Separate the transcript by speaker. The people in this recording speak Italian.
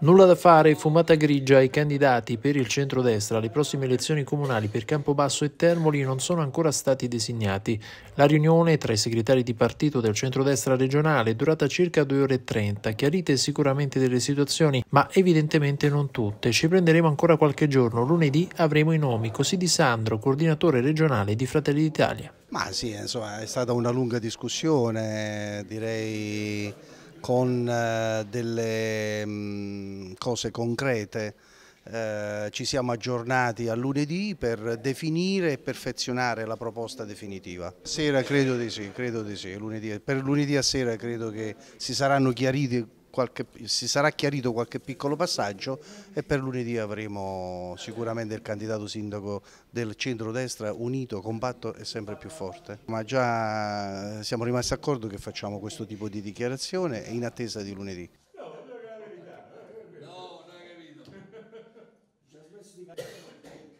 Speaker 1: Nulla da fare, fumata grigia ai candidati per il centrodestra alle prossime elezioni comunali per Campobasso e Termoli non sono ancora stati designati. La riunione tra i segretari di partito del centrodestra regionale è durata circa 2 ore e 30, chiarite sicuramente delle situazioni, ma evidentemente non tutte. Ci prenderemo ancora qualche giorno, lunedì avremo i nomi, così di Sandro, coordinatore regionale di Fratelli d'Italia.
Speaker 2: Ma sì, insomma, è stata una lunga discussione, direi con eh, delle mh, mm, cose concrete. Eh, ci siamo aggiornati a lunedì per definire e perfezionare la proposta definitiva. Sera credo di sì, credo di sì. Lunedì, per lunedì a sera credo che si saranno chiariti qualche, si sarà chiarito qualche piccolo passaggio e per lunedì avremo sicuramente il candidato sindaco del centro-destra unito, compatto e sempre più forte. Ma già eh, siamo rimasti d'accordo che facciamo questo tipo di dichiarazione in attesa di lunedì.
Speaker 1: No, non hai capito.